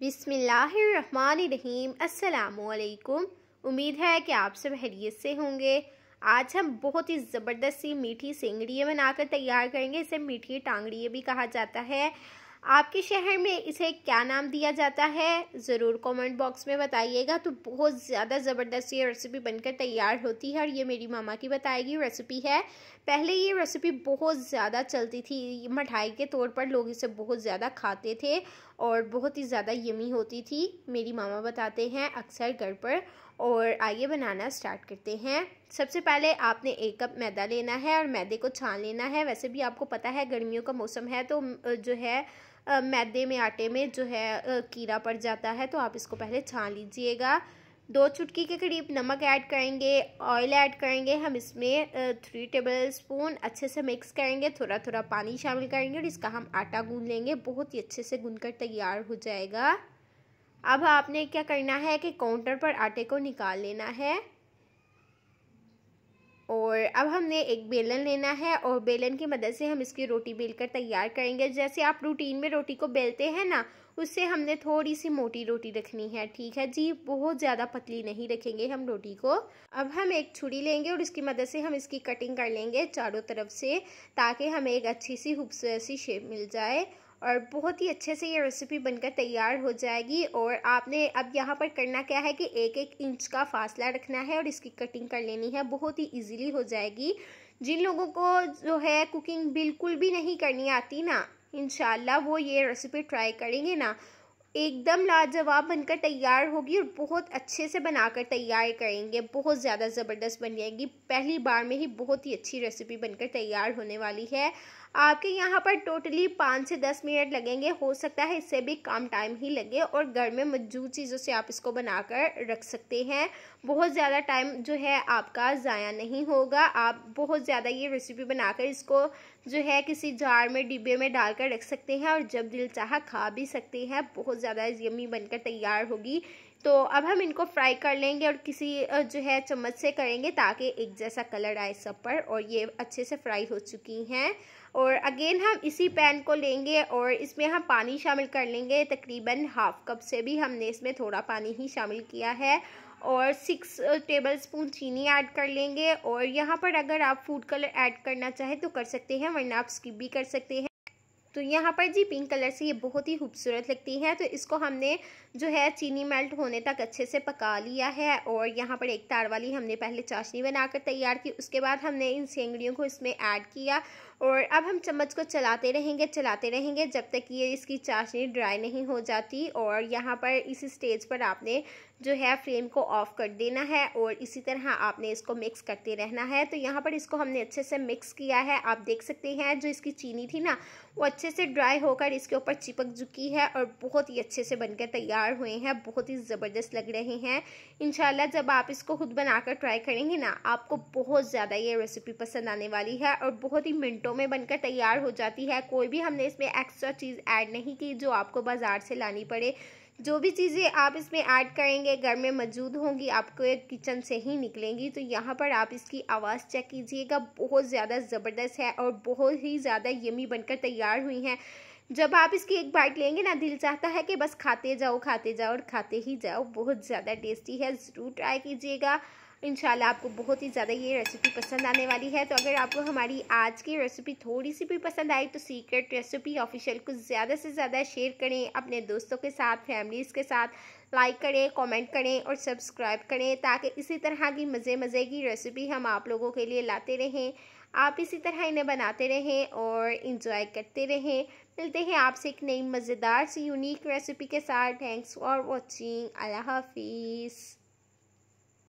बिसमीम असलकुम उम्मीद है कि आप सब हैरियत से होंगे आज हम बहुत ही ज़बरदस्त सी मीठी सेंगड़ियाँ बनाकर तैयार करेंगे इसे मीठी टांगड़िए भी कहा जाता है आपके शहर में इसे क्या नाम दिया जाता है ज़रूर कमेंट बॉक्स में बताइएगा तो बहुत ज़्यादा ज़बरदस्त ये रेसिपी बनकर तैयार होती है और ये मेरी मामा की बताई गई रेसिपी है पहले ये रेसिपी बहुत ज़्यादा चलती थी मिठाई के तौर पर लोग इसे बहुत ज़्यादा खाते थे और बहुत ही ज़्यादा यमी होती थी मेरी मामा बताते हैं अक्सर घर पर और आइए बनाना स्टार्ट करते हैं सबसे पहले आपने एक कप मैदा लेना है और मैदे को छान लेना है वैसे भी आपको पता है गर्मियों का मौसम है तो जो है मैदे में आटे में जो है कीड़ा पड़ जाता है तो आप इसको पहले छान लीजिएगा दो चुटकी के करीब नमक ऐड करेंगे ऑयल ऐड करेंगे हम इसमें थ्री टेबल स्पून अच्छे से मिक्स करेंगे थोड़ा थोड़ा पानी शामिल करेंगे और इसका हम आटा गून लेंगे बहुत ही अच्छे से गूंद कर तैयार हो जाएगा अब आपने क्या करना है कि काउंटर पर आटे को निकाल लेना है और अब हमने एक बेलन लेना है और बेलन की मदद से हम इसकी रोटी बेलकर तैयार करेंगे जैसे आप रूटीन में रोटी को बेलते हैं ना उससे हमने थोड़ी सी मोटी रोटी रखनी है ठीक है जी बहुत ज़्यादा पतली नहीं रखेंगे हम रोटी को अब हम एक छुरी लेंगे और इसकी मदद से हम इसकी कटिंग कर लेंगे चारों तरफ से ताकि हमें एक अच्छी सी खूबसूरत सी शेप मिल जाए और बहुत ही अच्छे से ये रेसिपी बनकर तैयार हो जाएगी और आपने अब यहाँ पर करना क्या है कि एक एक इंच का फासला रखना है और इसकी कटिंग कर लेनी है बहुत ही इजीली हो जाएगी जिन लोगों को जो है कुकिंग बिल्कुल भी नहीं करनी आती ना इन वो ये रेसिपी ट्राई करेंगे ना एकदम लाजवाब बनकर तैयार होगी और बहुत अच्छे से बनाकर तैयार करेंगे बहुत ज़्यादा ज़बरदस्त बन जाएगी पहली बार में ही बहुत ही अच्छी रेसिपी बनकर तैयार होने वाली है आपके यहाँ पर टोटली पाँच से दस मिनट लगेंगे हो सकता है इससे भी कम टाइम ही लगे और घर में मौजूद चीज़ों से आप इसको बनाकर रख सकते हैं बहुत ज़्यादा टाइम जो है आपका ज़ाया नहीं होगा आप बहुत ज़्यादा ये रेसिपी बनाकर इसको जो है किसी जार में डिब्बे में डालकर रख सकते हैं और जब दिल चाह खा भी सकते हैं बहुत ज़्यादा यमी बनकर तैयार होगी तो अब हम इनको फ्राई कर लेंगे और किसी जो है चम्मच से करेंगे ताकि एक जैसा कलर आए सब पर और ये अच्छे से फ्राई हो चुकी हैं और अगेन हम इसी पैन को लेंगे और इसमें हम पानी शामिल कर लेंगे तकरीबन हाफ़ कप से भी हमने इसमें थोड़ा पानी ही शामिल किया है और सिक्स टेबल स्पून चीनी ऐड कर लेंगे और यहाँ पर अगर आप फूड कलर ऐड करना चाहें तो कर सकते हैं वरना आप स्किप भी कर सकते हैं तो यहाँ पर जी पिंक कलर से ये बहुत ही खूबसूरत लगती है तो इसको हमने जो है चीनी मेल्ट होने तक अच्छे से पका लिया है और यहाँ पर एक तार वाली हमने पहले चाशनी बनाकर तैयार की उसके बाद हमने इन सेंगड़ियों को इसमें ऐड किया और अब हम चम्मच को चलाते रहेंगे चलाते रहेंगे जब तक ये इसकी चाशनी ड्राई नहीं हो जाती और यहाँ पर इस स्टेज पर आपने जो है फ्लेम को ऑफ़ कर देना है और इसी तरह आपने इसको मिक्स करते रहना है तो यहाँ पर इसको हमने अच्छे से मिक्स किया है आप देख सकते हैं जो इसकी चीनी थी ना वो अच्छे अच्छे से ड्राई होकर इसके ऊपर चिपक चुकी है और बहुत ही अच्छे से बनकर तैयार हुए हैं बहुत ही ज़बरदस्त लग रहे हैं इनशाला जब आप इसको खुद बनाकर ट्राई करेंगे ना आपको बहुत ज़्यादा ये रेसिपी पसंद आने वाली है और बहुत ही मिनटों में बनकर तैयार हो जाती है कोई भी हमने इसमें एक्स्ट्रा चीज़ ऐड नहीं की जो आपको बाज़ार से लानी पड़े जो भी चीज़ें आप इसमें ऐड करेंगे घर में मौजूद होंगी आपको एक किचन से ही निकलेंगी तो यहाँ पर आप इसकी आवाज़ चेक कीजिएगा बहुत ज़्यादा ज़बरदस्त है और बहुत ही ज़्यादा यमी बनकर तैयार हुई हैं जब आप इसकी एक बाइट लेंगे ना दिल चाहता है कि बस खाते जाओ खाते जाओ और खाते ही जाओ बहुत ज़्यादा टेस्टी है ज़रूर ट्राई कीजिएगा इंशाल्लाह आपको बहुत ही ज़्यादा ये रेसिपी पसंद आने वाली है तो अगर आपको हमारी आज की रेसिपी थोड़ी सी भी पसंद आई तो सीक्रेट रेसिपी ऑफिशियल को ज़्यादा से ज़्यादा शेयर करें अपने दोस्तों के साथ फैमिलीज़ के साथ लाइक करें कमेंट करें और सब्सक्राइब करें ताकि इसी तरह की मज़े मज़े की रेसिपी हम आप लोगों के लिए लाते रहें आप इसी तरह इन्हें बनाते रहें और इंजॉय करते रहें मिलते हैं आपसे एक नई मज़ेदार सी यूनिक रेसिपी के साथ थैंक्स फॉर वॉचिंग अल्लाह हाफिज़